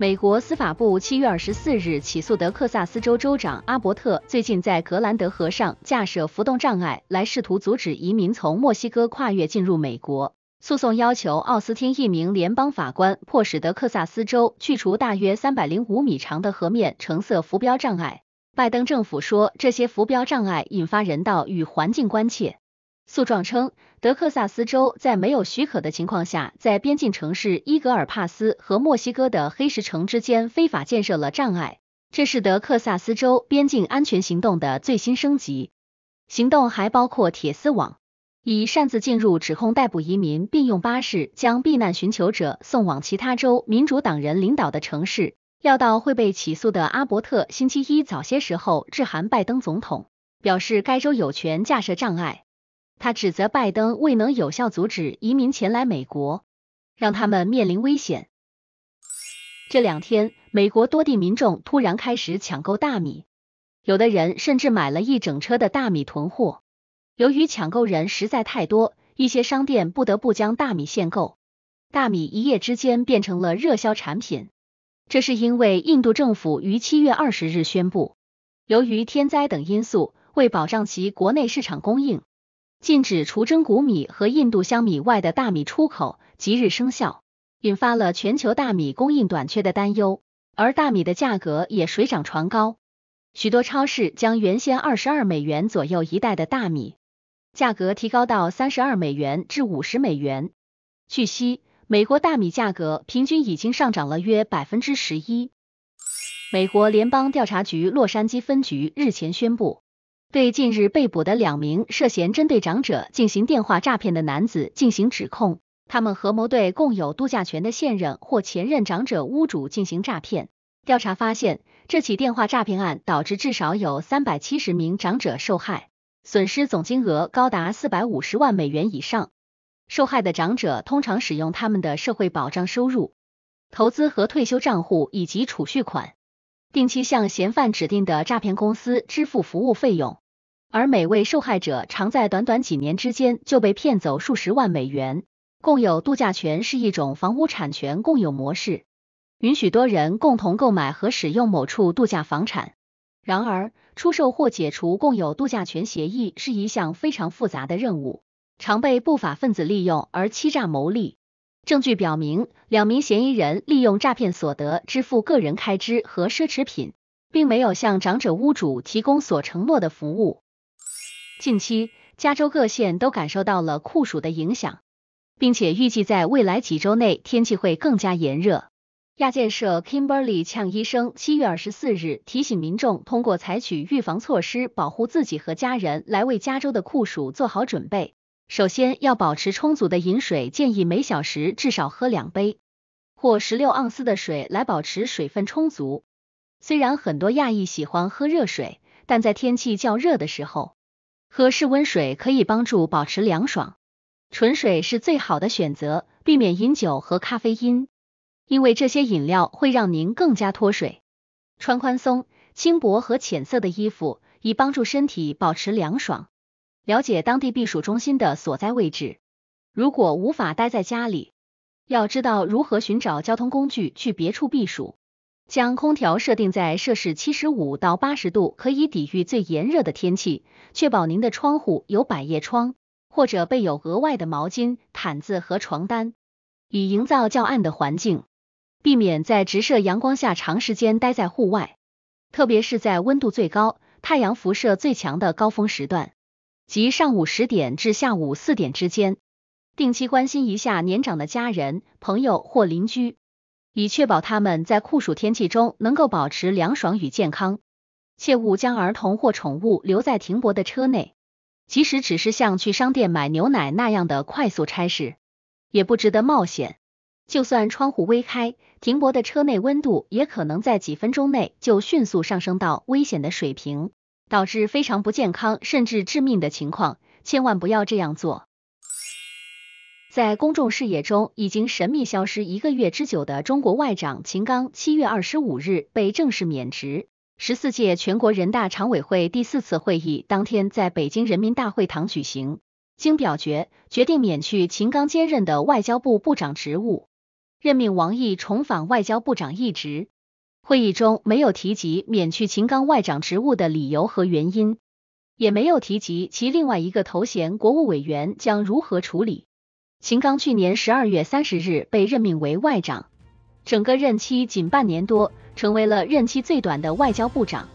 美国司法部七月二十四日起诉德克萨斯州州长阿伯特，最近在格兰德河上架设浮动障碍，来试图阻止移民从墨西哥跨越进入美国。诉讼要求奥斯汀一名联邦法官迫使德克萨斯州去除大约三百零五米长的河面橙色浮标障碍。拜登政府说，这些浮标障碍引发人道与环境关切。诉状称，德克萨斯州在没有许可的情况下，在边境城市伊格尔帕斯和墨西哥的黑石城之间非法建设了障碍，这是德克萨斯州边境安全行动的最新升级。行动还包括铁丝网，以擅自进入指控逮捕移民，并用巴士将避难寻求者送往其他州。民主党人领导的城市料到会被起诉的阿伯特，星期一早些时候致函拜登总统，表示该州有权架设障碍。他指责拜登未能有效阻止移民前来美国，让他们面临危险。这两天，美国多地民众突然开始抢购大米，有的人甚至买了一整车的大米囤货。由于抢购人实在太多，一些商店不得不将大米限购。大米一夜之间变成了热销产品，这是因为印度政府于七月二十日宣布，由于天灾等因素，为保障其国内市场供应。禁止除真谷米和印度香米外的大米出口即日生效，引发了全球大米供应短缺的担忧，而大米的价格也水涨船高。许多超市将原先二十二美元左右一袋的大米价格提高到三十二美元至五十美元。据悉，美国大米价格平均已经上涨了约百分之十一。美国联邦调查局洛杉矶分局日前宣布。对近日被捕的两名涉嫌针对长者进行电话诈骗的男子进行指控，他们合谋对共有度假权的现任或前任长者屋主进行诈骗。调查发现，这起电话诈骗案导致至少有三百七十名长者受害，损失总金额高达四百五十万美元以上。受害的长者通常使用他们的社会保障收入、投资和退休账户以及储蓄款。定期向嫌犯指定的诈骗公司支付服务费用，而每位受害者常在短短几年之间就被骗走数十万美元。共有度假权是一种房屋产权共有模式，允许多人共同购买和使用某处度假房产。然而，出售或解除共有度假权协议是一项非常复杂的任务，常被不法分子利用而欺诈牟利。证据表明，两名嫌疑人利用诈骗所得支付个人开支和奢侈品，并没有向长者屋主提供所承诺的服务。近期，加州各县都感受到了酷暑的影响，并且预计在未来几周内天气会更加炎热。亚建设 Kimberly c h 医生七月二十四日提醒民众，通过采取预防措施，保护自己和家人来为加州的酷暑做好准备。首先要保持充足的饮水，建议每小时至少喝两杯或十六盎司的水来保持水分充足。虽然很多亚裔喜欢喝热水，但在天气较热的时候，喝室温水可以帮助保持凉爽。纯水是最好的选择，避免饮酒和咖啡因，因为这些饮料会让您更加脱水。穿宽松、轻薄和浅色的衣服，以帮助身体保持凉爽。了解当地避暑中心的所在位置。如果无法待在家里，要知道如何寻找交通工具去别处避暑。将空调设定在摄氏七十五到八十度，可以抵御最炎热的天气。确保您的窗户有百叶窗，或者备有额外的毛巾、毯子和床单，以营造较暗的环境，避免在直射阳光下长时间待在户外，特别是在温度最高、太阳辐射最强的高峰时段。即上午十点至下午四点之间，定期关心一下年长的家人、朋友或邻居，以确保他们在酷暑天气中能够保持凉爽与健康。切勿将儿童或宠物留在停泊的车内，即使只是像去商店买牛奶那样的快速差事，也不值得冒险。就算窗户微开，停泊的车内温度也可能在几分钟内就迅速上升到危险的水平。导致非常不健康，甚至致命的情况，千万不要这样做。在公众视野中已经神秘消失一个月之久的中国外长秦刚，七月二十五日被正式免职。十四届全国人大常委会第四次会议当天在北京人民大会堂举行，经表决，决定免去秦刚兼任的外交部部长职务，任命王毅重返外交部长一职。会议中没有提及免去秦刚外长职务的理由和原因，也没有提及其另外一个头衔国务委员将如何处理。秦刚去年十二月三十日被任命为外长，整个任期仅半年多，成为了任期最短的外交部长。